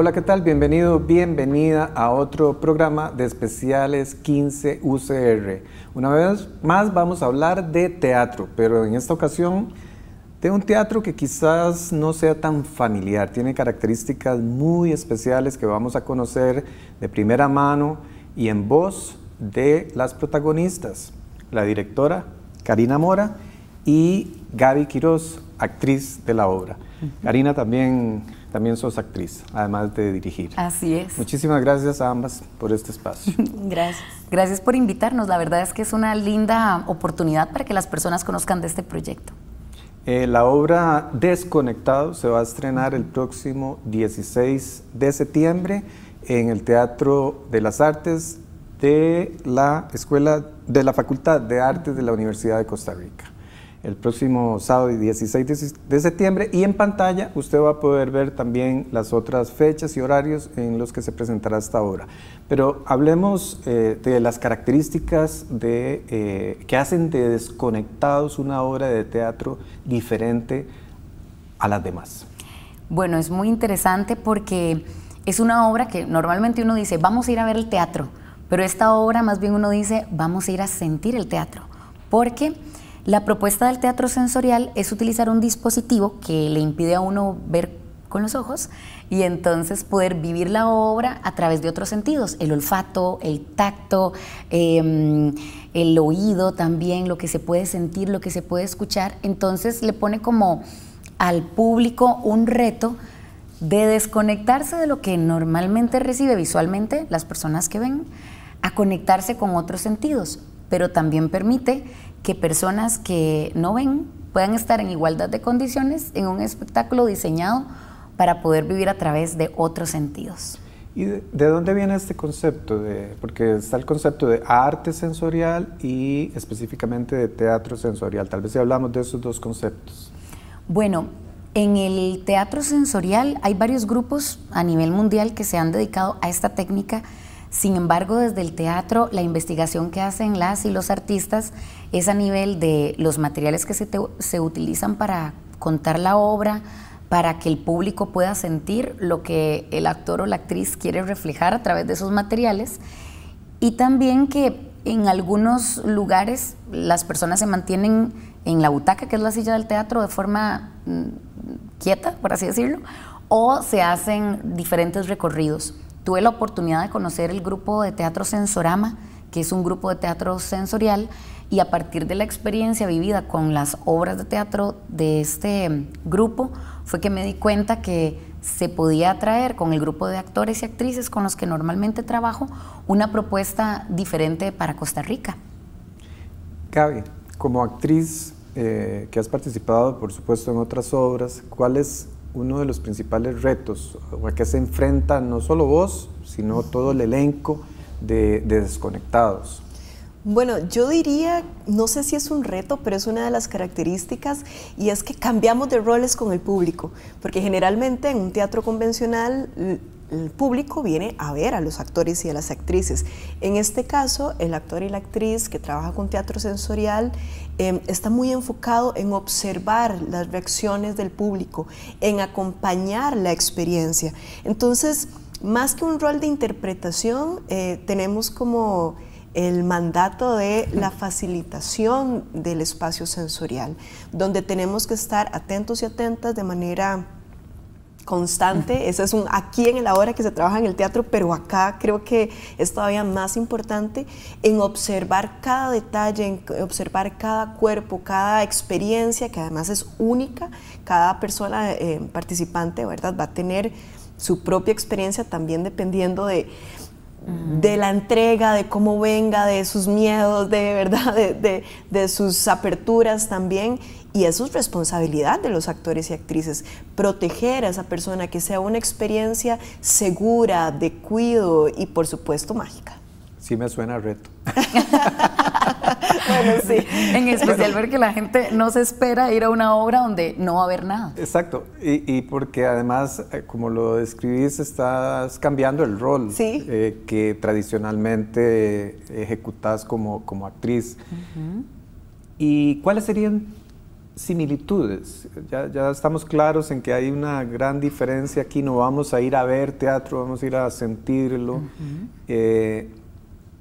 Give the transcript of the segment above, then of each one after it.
Hola, ¿qué tal? Bienvenido, bienvenida a otro programa de especiales 15 UCR. Una vez más vamos a hablar de teatro, pero en esta ocasión de un teatro que quizás no sea tan familiar, tiene características muy especiales que vamos a conocer de primera mano y en voz de las protagonistas, la directora Karina Mora y Gaby Quiroz, actriz de la obra. Karina también también sos actriz, además de dirigir. Así es. Muchísimas gracias a ambas por este espacio. gracias. Gracias por invitarnos. La verdad es que es una linda oportunidad para que las personas conozcan de este proyecto. Eh, la obra Desconectado se va a estrenar el próximo 16 de septiembre en el Teatro de las Artes de la Escuela de la Facultad de Artes de la Universidad de Costa Rica el próximo sábado 16 de septiembre y en pantalla usted va a poder ver también las otras fechas y horarios en los que se presentará esta obra. Pero hablemos eh, de las características de, eh, que hacen de Desconectados una obra de teatro diferente a las demás. Bueno, es muy interesante porque es una obra que normalmente uno dice, vamos a ir a ver el teatro, pero esta obra más bien uno dice, vamos a ir a sentir el teatro, porque la propuesta del teatro sensorial es utilizar un dispositivo que le impide a uno ver con los ojos y entonces poder vivir la obra a través de otros sentidos, el olfato, el tacto, em, el oído también, lo que se puede sentir, lo que se puede escuchar. Entonces le pone como al público un reto de desconectarse de lo que normalmente recibe visualmente las personas que ven, a conectarse con otros sentidos, pero también permite que personas que no ven puedan estar en igualdad de condiciones en un espectáculo diseñado para poder vivir a través de otros sentidos. ¿Y de, dónde viene este concepto? De, porque está el concepto de arte sensorial y específicamente de teatro sensorial. Tal vez si hablamos de esos dos conceptos. Bueno, en el teatro sensorial hay varios grupos a nivel mundial que se han dedicado a esta técnica sin embargo, desde el teatro, la investigación que hacen las y los artistas es a nivel de los materiales que se, utilizan para contar la obra, para que el público pueda sentir lo que el actor o la actriz quiere reflejar a través de esos materiales y también que en algunos lugares las personas se mantienen en la butaca, que es la silla del teatro, de forma mm, quieta, por así decirlo, o se hacen diferentes recorridos tuve la oportunidad de conocer el grupo de teatro Sensorama, que es un grupo de teatro sensorial, y a partir de la experiencia vivida con las obras de teatro de este mm, grupo, fue que me di cuenta que se podía traer con el grupo de actores y actrices con los que normalmente trabajo una propuesta diferente para Costa Rica. Gaby, como actriz eh, que has participado, por supuesto, en otras obras, ¿cuál es uno de los principales retos a que se enfrenta no solo vos, sino todo el elenco de, de desconectados? Bueno, yo diría, no sé si es un reto, pero es una de las características y es que cambiamos de roles con el público, porque generalmente en un teatro convencional el público viene a ver a los actores y a las actrices. En este caso, el actor y la actriz que trabaja con teatro sensorial em, está muy enfocado en observar las reacciones del público, en acompañar la experiencia. Entonces, más que un rol de interpretación, eh, tenemos como el mandato de la facilitación del espacio sensorial, donde tenemos que estar atentos y atentas de manera constante, eso es un aquí en la hora que se trabaja en el teatro, pero acá creo que es todavía más importante en observar cada detalle, en observar cada cuerpo, cada experiencia, que además es única, cada persona eh, participante, ¿verdad? Va a tener su propia experiencia también dependiendo de, de la entrega, de cómo venga, de sus miedos, de verdad, de sus aperturas también. Y eso es responsabilidad de los actores y actrices, proteger a esa persona, que sea una experiencia segura, de cuido y por supuesto mágica. Sí me suena reto. En especial porque la gente no se espera ir a una obra donde no va a haber nada. Exacto. Y, porque además, eh, como lo describís, estás cambiando el rol eh, que tradicionalmente ejecutas como, como actriz. ¿Y cuáles serían similitudes. Ya, ya, estamos claros en que hay una gran diferencia aquí. No vamos a ir a ver teatro, vamos a ir a sentirlo. Eh,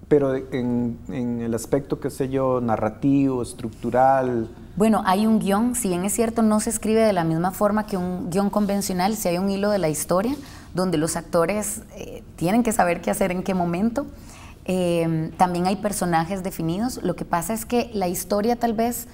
pero en, el aspecto, qué sé yo, narrativo, estructural. Bueno, hay un guión, si bien es cierto, no se escribe de la misma forma que un guión convencional, si hay un hilo de la historia, donde los actores eh, tienen que saber qué hacer en qué momento. Eh, también hay personajes definidos. Lo que pasa es que la historia tal vez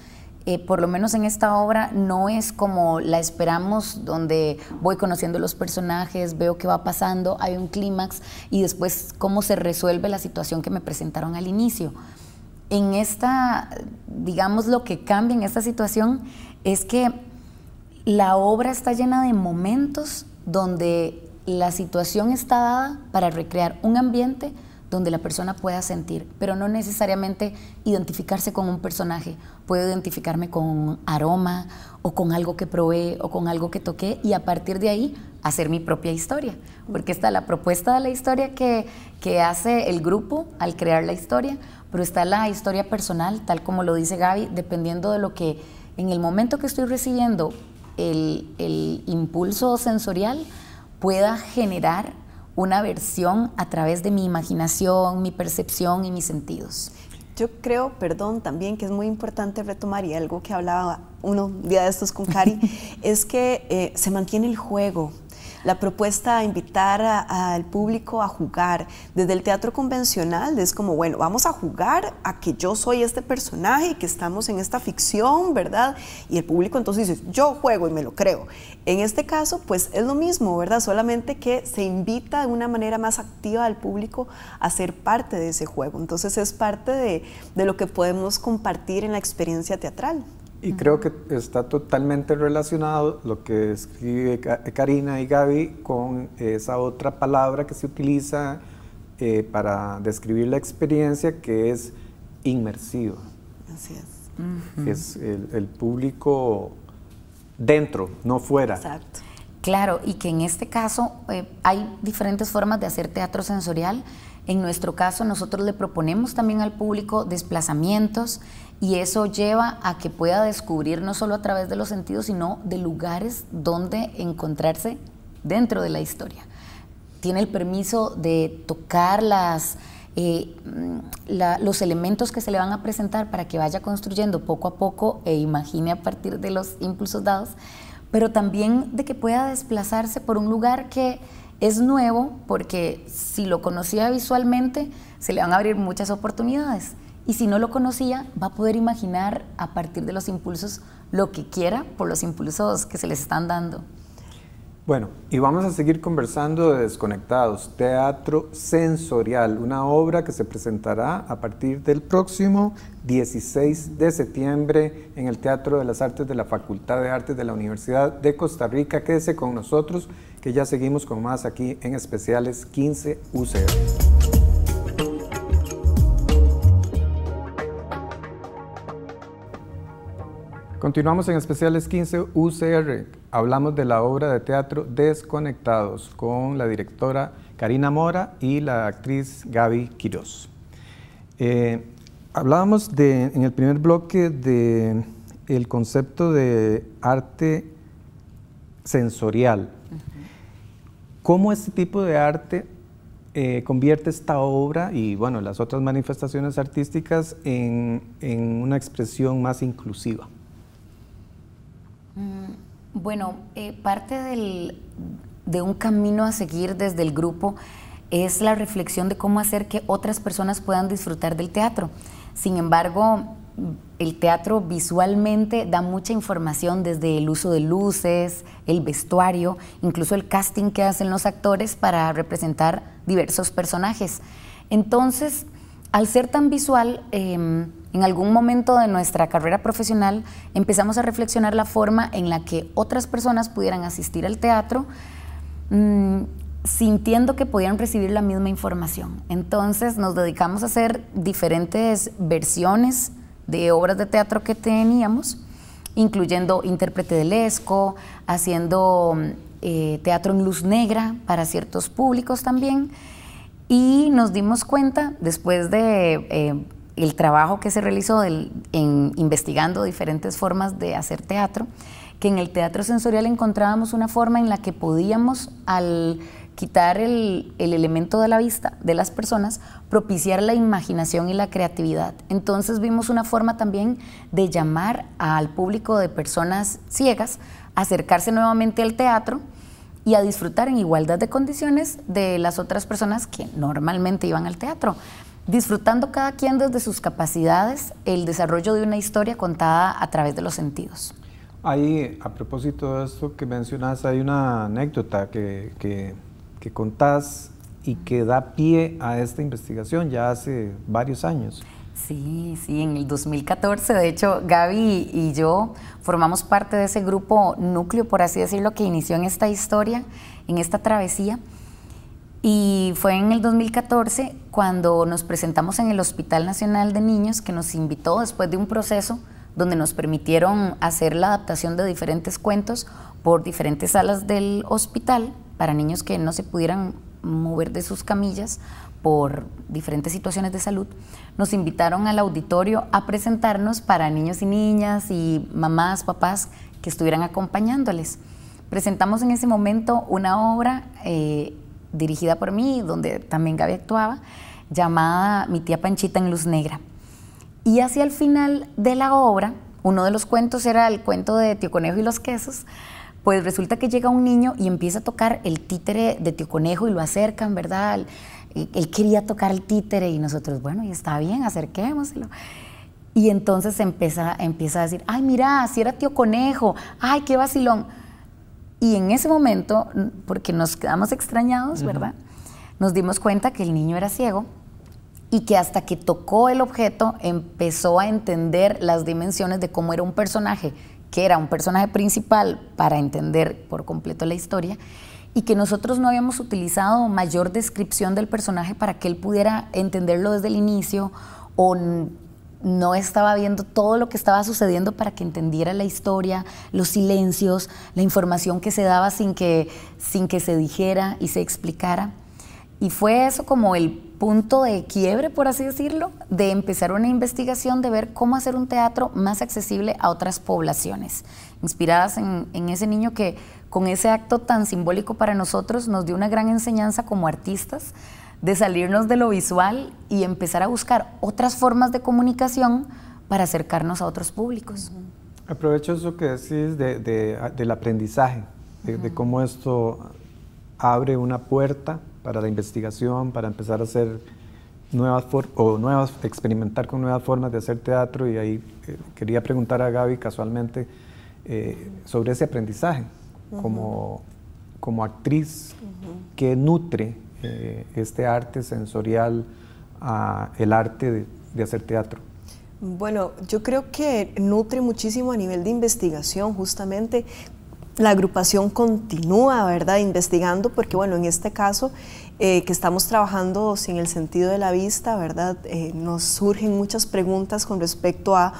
eh, por lo menos en esta obra, no es como la esperamos, donde voy conociendo los personajes, veo qué va pasando, hay un clímax y después cómo se resuelve la situación que me presentaron al inicio. En esta, digamos, lo que cambia en esta situación es que la obra está llena de momentos donde la situación está dada para recrear un ambiente donde la persona pueda sentir, pero no necesariamente identificarse con un personaje. Puedo identificarme con aroma o con algo que probé o con algo que toqué y a partir de ahí hacer mi propia historia, porque está la propuesta de la historia que, que hace el grupo al crear la historia, pero está la historia personal, tal como lo dice Gaby, dependiendo de lo que en el momento que estoy recibiendo el, el impulso sensorial pueda generar una versión a través de mi imaginación, mi percepción y mis sentidos. Yo creo, perdón, también que es muy importante retomar y algo que hablaba uno día de estos con Cari, es que eh, se mantiene el juego, la propuesta a invitar al público a jugar. Desde el teatro convencional es como, bueno, vamos a jugar a que yo soy este personaje y que estamos en esta ficción, ¿verdad? Y el público entonces dice, yo juego y me lo creo. En este caso, pues es lo mismo, ¿verdad? Solamente que se invita de una manera más activa al público a ser parte de ese juego. Entonces es parte de lo que podemos compartir en la experiencia teatral. Y creo que está totalmente relacionado lo que escribe eh, Karina y Gaby con esa otra palabra que se utiliza eh, para describir la experiencia que es inmersiva. Así es. Es el, público dentro, no fuera. Exacto. Claro, y que en este caso eh, hay diferentes formas de hacer teatro sensorial. En nuestro caso, nosotros le proponemos también al público desplazamientos y eso lleva a que pueda descubrir no solo a través de los sentidos, sino de lugares donde encontrarse dentro de la historia. Tiene el permiso de tocar las, eh, mm, los elementos que se le van a presentar para que vaya construyendo poco a poco e imagine a partir de los impulsos dados, pero también de que pueda desplazarse por un lugar que es nuevo, porque si lo conocía visualmente, se le van a abrir muchas oportunidades. Y si no lo conocía, va a poder imaginar a partir de los impulsos lo que quiera por los impulsos que se les están dando. Bueno, y vamos a seguir conversando de Desconectados, Teatro Sensorial, una obra que se presentará a partir del próximo 16 de septiembre en el Teatro de las Artes de la Facultad de Artes de la Universidad de Costa Rica. Quédese con nosotros, que ya seguimos con más aquí en especiales 15 UCR. Continuamos en especiales 15 UCR. Hablamos de la obra de teatro Desconectados con la directora Karina Mora y la actriz Gaby Quiroz. Eh, hablábamos en el primer bloque del concepto de arte sensorial. ¿Cómo este tipo de arte eh, convierte esta obra y bueno, las otras manifestaciones artísticas en una expresión más inclusiva? Mm, bueno, eh, parte de un camino a seguir desde el grupo es la reflexión de cómo hacer que otras personas puedan disfrutar del teatro. Sin embargo, el teatro visualmente da mucha información desde el uso de luces, el vestuario, incluso el casting que hacen los actores para representar diversos personajes. Entonces, al ser tan visual, em, en algún momento de nuestra carrera profesional empezamos a reflexionar la forma en la que otras personas pudieran asistir al teatro mm, sintiendo que pudieran recibir la misma información. Entonces nos dedicamos a hacer diferentes versiones de obras de teatro que teníamos, incluyendo intérprete de Lesco, haciendo eh, teatro en luz negra para ciertos públicos también. Y nos dimos cuenta, después de eh, el trabajo que se realizó en, investigando diferentes formas de hacer teatro, que en el teatro sensorial encontrábamos una forma en la que podíamos, al quitar el, el, elemento de la vista de las personas, propiciar la imaginación y la creatividad. Entonces vimos una forma también de llamar al público de personas ciegas, acercarse nuevamente al teatro y a disfrutar en igualdad de condiciones de las otras personas que normalmente iban al teatro, disfrutando cada quien desde sus capacidades el desarrollo de una historia contada a través de los sentidos. Ahí, a propósito de esto que mencionas, hay una anécdota que, que, que contás y que da pie a esta investigación ya hace varios años. Sí, sí, en el 2014, de hecho, Gaby y yo formamos parte de ese grupo núcleo, por así decirlo, que inició en esta historia, en esta travesía. Y fue en el 2014 cuando nos presentamos en el Hospital Nacional de Niños, que nos invitó después de un proceso donde nos permitieron hacer la adaptación de diferentes cuentos por diferentes salas del hospital para niños que no se pudieran mover de sus camillas por diferentes situaciones de salud, nos invitaron al auditorio a presentarnos para niños y niñas y mamás, papás que estuvieran acompañándoles. Presentamos en ese momento una obra eh, dirigida por mí, donde también Gaby actuaba, llamada Mi tía Panchita en Luz Negra. Y hacia el final de la obra, uno de los cuentos era el cuento de Tío Conejo y los quesos, pues resulta que llega un niño y empieza a tocar el títere de Tío Conejo y lo acercan, ¿verdad? él quería tocar el títere y nosotros, bueno, y está bien, acerquémoslo. Y entonces empieza, a decir, ay, mira, si era tío conejo, ay, qué vacilón. Y en ese momento, porque nos quedamos extrañados, ¿verdad? Nos dimos cuenta que el niño era ciego y que hasta que tocó el objeto empezó a entender las dimensiones de cómo era un personaje, que era un personaje principal para entender por completo la historia y que nosotros no habíamos utilizado mayor descripción del personaje para que él pudiera entenderlo desde el inicio o no estaba viendo todo lo que estaba sucediendo para que entendiera la historia, los silencios, la información que se daba sin que, sin que se dijera y se explicara. Y fue eso como el punto de quiebre, por así decirlo, de empezar una investigación de ver cómo hacer un teatro más accesible a otras poblaciones inspiradas en, ese niño que con ese acto tan simbólico para nosotros nos dio una gran enseñanza como artistas de salirnos de lo visual y empezar a buscar otras formas de comunicación para acercarnos a otros públicos. Aprovecho eso que decís de, del aprendizaje, de, cómo esto abre una puerta para la investigación, para empezar a hacer nuevas o nuevas, experimentar con nuevas formas de hacer teatro y ahí eh, quería preguntar a Gaby casualmente eh, sobre ese aprendizaje como, actriz que nutre eh, este arte sensorial a el arte de, hacer teatro. Bueno, yo creo que nutre muchísimo a nivel de investigación, justamente la agrupación continúa, ¿verdad?, investigando, porque bueno, en este caso eh, que estamos trabajando sin el sentido de la vista, ¿verdad?, nos surgen muchas preguntas con respecto a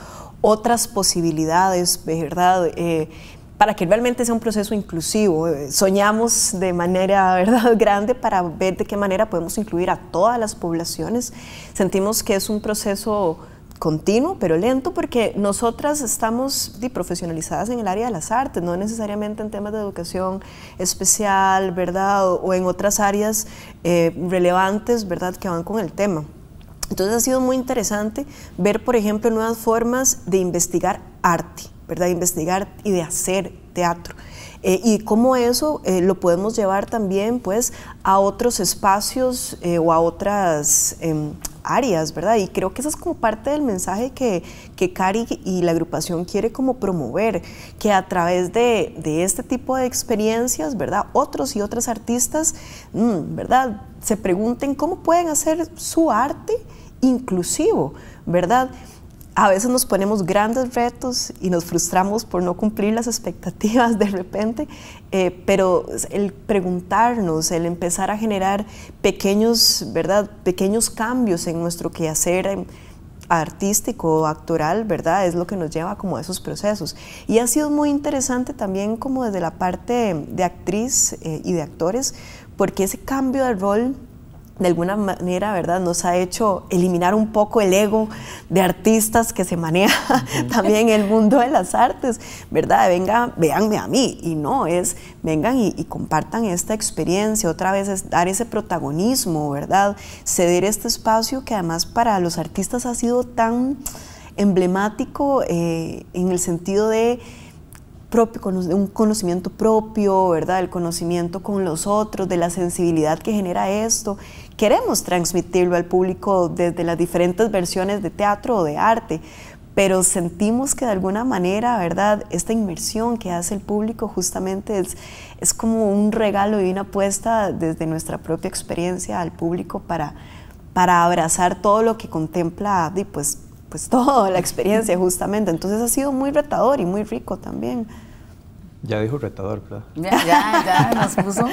otras posibilidades, ¿verdad? Eh, para que realmente sea un proceso inclusivo. Eh, soñamos de manera ¿verdad? grande para ver de qué manera podemos incluir a todas las poblaciones. Sentimos que es un proceso continuo, pero lento, porque nosotras estamos profesionalizadas en el área de las artes, no necesariamente en temas de educación especial, ¿verdad? O, en otras áreas eh, relevantes, ¿verdad?, que van con el tema. Entonces ha sido muy interesante ver, por ejemplo, nuevas formas de investigar arte, ¿verdad? investigar y de hacer teatro. Eh, y cómo eso eh, lo podemos llevar también pues a otros espacios eh, o a otras em, áreas, ¿verdad? Y creo que esa es como parte del mensaje que, que Cari y la agrupación quiere como promover, que a través de, de este tipo de experiencias, ¿verdad? Otros y otras artistas, mm, ¿verdad? Se pregunten cómo pueden hacer su arte inclusivo, ¿verdad? A veces nos ponemos grandes retos y nos frustramos por no cumplir las expectativas de repente, eh, pero el preguntarnos, el empezar a generar pequeños, ¿verdad? pequeños cambios en nuestro quehacer, em, artístico o actoral, ¿verdad? Es lo que nos lleva como a esos procesos. Y ha sido muy interesante también como desde la parte de actriz eh, y de actores, porque ese cambio de rol de alguna manera, ¿verdad? Nos ha hecho eliminar un poco el ego de artistas que se maneja también el mundo de las artes, ¿verdad? Venga, véanme a mí. Y no, es, vengan y, compartan esta experiencia, otra vez es dar ese protagonismo, ¿verdad? Ceder este espacio que además para los artistas ha sido tan emblemático eh, en el sentido de propio, un conocimiento propio, ¿verdad? El conocimiento con los otros, de la sensibilidad que genera esto. Queremos transmitirlo al público desde las diferentes versiones de teatro o de arte, pero sentimos que de alguna manera, ¿verdad? Esta inmersión que hace el público justamente es, es como un regalo y una apuesta desde nuestra propia experiencia al público para, para abrazar todo lo que contempla y pues, pues toda la experiencia justamente. Entonces ha sido muy retador y muy rico también. Ya dijo retador, ¿verdad? Ya, ya, ya nos puso.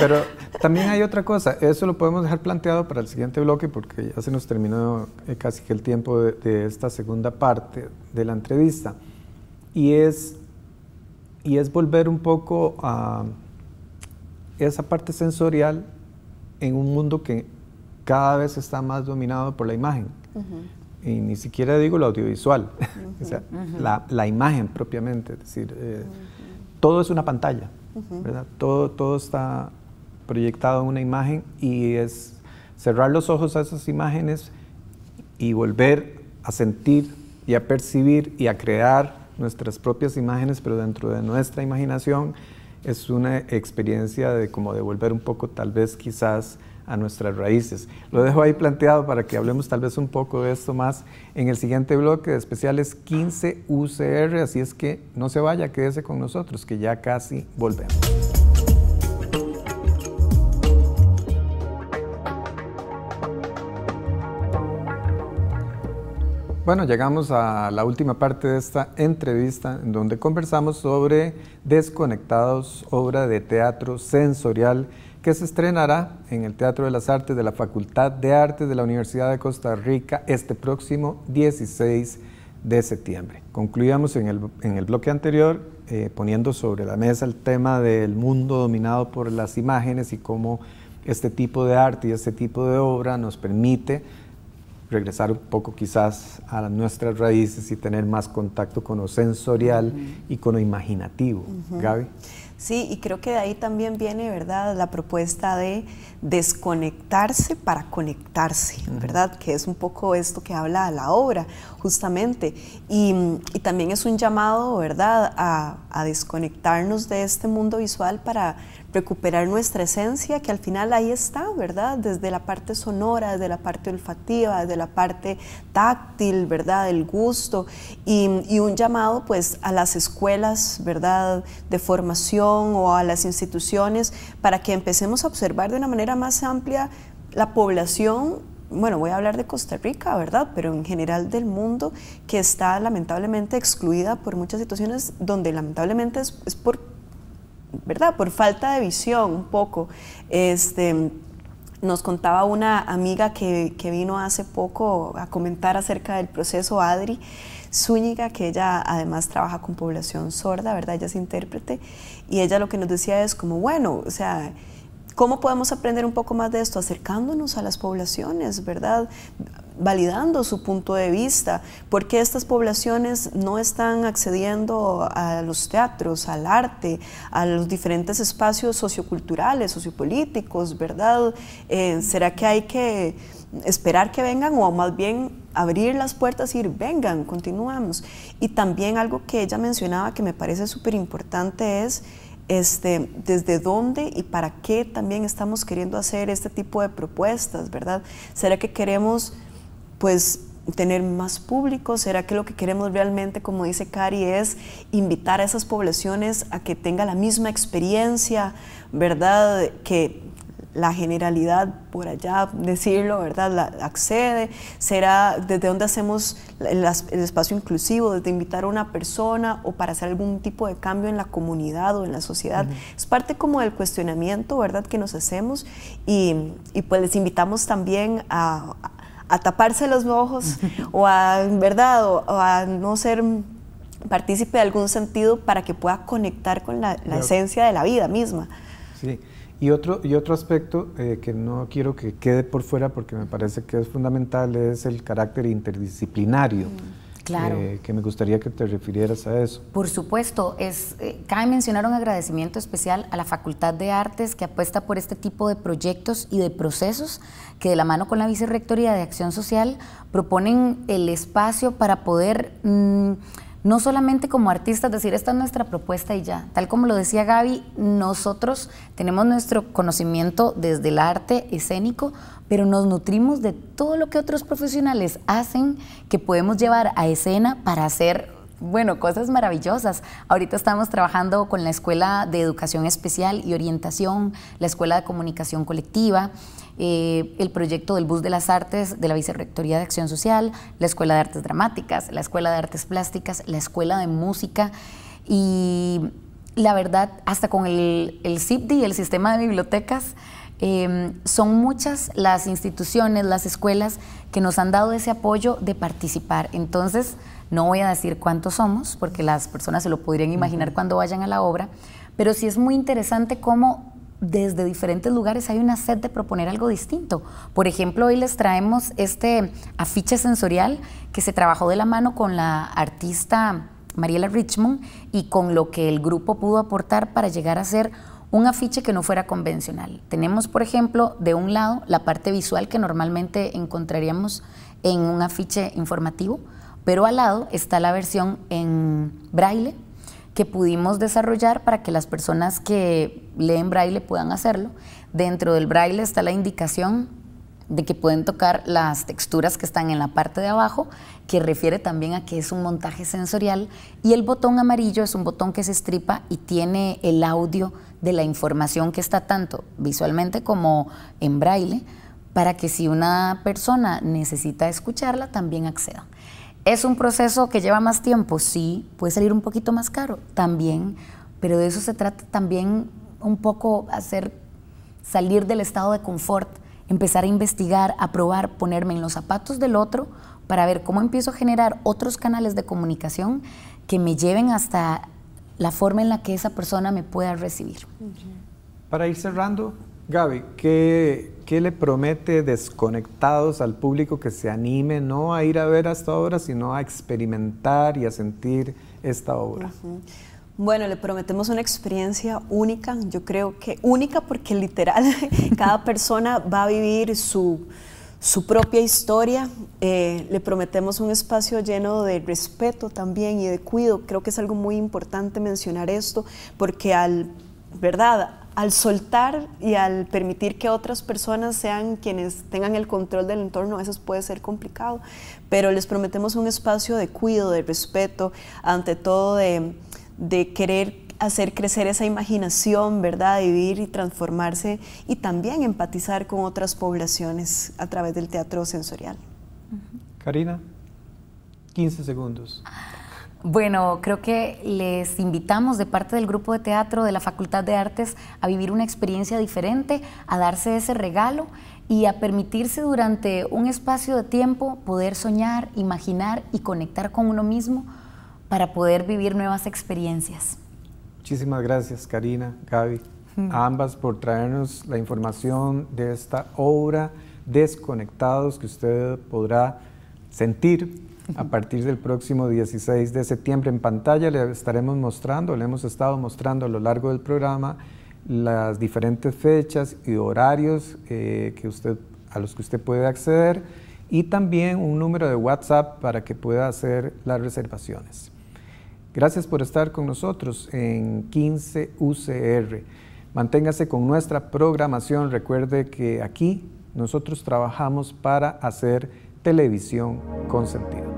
Pero también hay otra cosa, eso lo podemos dejar planteado para el siguiente bloque porque ya se nos terminó eh, casi que el tiempo de, esta segunda parte de la entrevista. Y es, y es volver un poco a esa parte sensorial en un mundo que cada vez está más dominado por la imagen. Y ni siquiera digo lo audiovisual, o sea, la, imagen propiamente, es decir, eh, todo es una pantalla, ¿verdad? Todo, todo está proyectado en una imagen y es cerrar los ojos a esas imágenes y volver a sentir y a percibir y a crear nuestras propias imágenes, pero dentro de nuestra imaginación es una experiencia de como devolver un poco tal vez quizás a nuestras raíces. Lo dejo ahí planteado para que hablemos tal vez un poco de esto más en el siguiente bloque de especiales 15 UCR, así es que no se vaya, quédese con nosotros, que ya casi volvemos. Bueno, llegamos a la última parte de esta entrevista en donde conversamos sobre Desconectados, obra de teatro sensorial que se estrenará en el Teatro de las Artes de la Facultad de Artes de la Universidad de Costa Rica este próximo 16 de septiembre. Concluíamos en el, bloque anterior eh, poniendo sobre la mesa el tema del mundo dominado por las imágenes y cómo este tipo de arte y este tipo de obra nos permite regresar un poco quizás a nuestras raíces y tener más contacto con lo sensorial y con lo imaginativo. Sí, y creo que de ahí también viene, ¿verdad?, la propuesta de desconectarse para conectarse, ¿verdad?, que es un poco esto que habla la obra, justamente. Y, también es un llamado, ¿verdad?, a, a desconectarnos de este mundo visual para recuperar nuestra esencia, que al final ahí está, ¿verdad? Desde la parte sonora, desde la parte olfativa, desde la parte táctil, ¿verdad? El gusto y, un llamado pues a las escuelas, ¿verdad? De formación o a las instituciones para que empecemos a observar de una manera más amplia la población bueno, voy a hablar de Costa Rica, ¿verdad? Pero en general del mundo que está lamentablemente excluida por muchas situaciones donde lamentablemente es, es por ¿verdad? Por falta de visión un poco. Este, nos contaba una amiga que, que, vino hace poco a comentar acerca del proceso Adri Zúñiga, que ella además trabaja con población sorda, ¿verdad? Ella es intérprete, y ella lo que nos decía es como, bueno, o sea, ¿Cómo podemos aprender un poco más de esto? Acercándonos a las poblaciones, ¿verdad? validando su punto de vista, porque estas poblaciones no están accediendo a los teatros, al arte, a los diferentes espacios socioculturales, sociopolíticos, ¿verdad? Eh, ¿Será que hay que esperar que vengan o más bien abrir las puertas y ir, vengan, continuamos? Y también algo que ella mencionaba que me parece súper importante es este, desde dónde y para qué también estamos queriendo hacer este tipo de propuestas, ¿verdad? ¿Será que queremos, pues, tener más público? ¿Será que lo que queremos realmente, como dice Cari, es invitar a esas poblaciones a que tengan la misma experiencia, ¿verdad? Que la generalidad, por allá decirlo, ¿verdad? La, accede, será desde dónde hacemos el, espacio inclusivo, desde invitar a una persona o para hacer algún tipo de cambio en la comunidad o en la sociedad. Es parte como del cuestionamiento, ¿verdad?, que nos hacemos y, pues les invitamos también a, taparse los ojos o a, ¿verdad?, o, a no ser partícipe de algún sentido para que pueda conectar con la, esencia de la vida misma. Y otro, y otro aspecto eh, que no quiero que quede por fuera porque me parece que es fundamental es el carácter interdisciplinario. Mm, claro. Eh, que me gustaría que te refirieras a eso. Por supuesto, es, eh, cabe mencionar un agradecimiento especial a la Facultad de Artes que apuesta por este tipo de proyectos y de procesos que de la mano con la Vicerrectoría de Acción Social proponen el espacio para poder... Mm, no solamente como artistas decir, esta es nuestra propuesta y ya. Tal como lo decía Gaby, nosotros tenemos nuestro conocimiento desde el arte escénico, pero nos nutrimos de todo lo que otros profesionales hacen que podemos llevar a escena para hacer bueno, cosas maravillosas. Ahorita estamos trabajando con la Escuela de Educación Especial y Orientación, la Escuela de Comunicación Colectiva. Eh, el proyecto del Bus de las Artes de la Vicerrectoría de Acción Social, la Escuela de Artes Dramáticas, la Escuela de Artes Plásticas, la Escuela de Música y la verdad, hasta con el, el CIPDI, el Sistema de Bibliotecas, em, son muchas las instituciones, las escuelas que nos han dado ese apoyo de participar. Entonces, no voy a decir cuántos somos, porque las personas se lo podrían imaginar cuando vayan a la obra, pero sí es muy interesante cómo desde diferentes lugares hay una sed de proponer algo distinto. Por ejemplo, hoy les traemos este afiche sensorial que se trabajó de la mano con la artista Mariela Richmond y con lo que el grupo pudo aportar para llegar a ser un afiche que no fuera convencional. Tenemos, por ejemplo, de un lado la parte visual que normalmente encontraríamos en un afiche informativo, pero al lado está la versión en braille que pudimos desarrollar para que las personas que leen braille puedan hacerlo. Dentro del braille está la indicación de que pueden tocar las texturas que están en la parte de abajo, que refiere también a que es un montaje sensorial, y el botón amarillo es un botón que se estripa y tiene el audio de la información que está tanto visualmente como en braille, para que si una persona necesita escucharla, también acceda. ¿Es un proceso que lleva más tiempo? Sí, puede salir un poquito más caro también, pero de eso se trata también un poco hacer salir del estado de confort, empezar a investigar, a probar, ponerme en los zapatos del otro para ver cómo empiezo a generar otros canales de comunicación que me lleven hasta la forma en la que esa persona me pueda recibir. Para ir cerrando, Gaby, ¿qué ¿Qué le promete desconectados al público que se anime no a ir a ver esta obra, sino a experimentar y a sentir esta obra? Bueno, le prometemos una experiencia única, yo creo que única porque literal cada persona va a vivir su, propia historia. Eh, le prometemos un espacio lleno de respeto también y de cuidado. Creo que es algo muy importante mencionar esto porque al, ¿verdad? al soltar y al permitir que otras personas sean quienes tengan el control del entorno, eso puede ser complicado, pero les prometemos un espacio de cuidado, de respeto, ante todo de, de querer hacer crecer esa imaginación, ¿verdad? Vivir y transformarse y también empatizar con otras poblaciones a través del teatro sensorial. Karina, 15 segundos. Bueno, creo que les invitamos de parte del grupo de teatro de la Facultad de Artes a vivir una experiencia diferente, a darse ese regalo y a permitirse durante un espacio de tiempo poder soñar, imaginar y conectar con uno mismo para poder vivir nuevas experiencias. Muchísimas gracias Karina, Gaby, a ambas por traernos la información de esta obra Desconectados que usted podrá sentir a partir del próximo 16 de septiembre en pantalla. Le estaremos mostrando, le hemos estado mostrando a lo largo del programa las diferentes fechas y horarios eh, que usted, a los que usted puede acceder y también un número de WhatsApp para que pueda hacer las reservaciones. Gracias por estar con nosotros en 15 UCR. Manténgase con nuestra programación. Recuerde que aquí nosotros trabajamos para hacer televisión con sentido.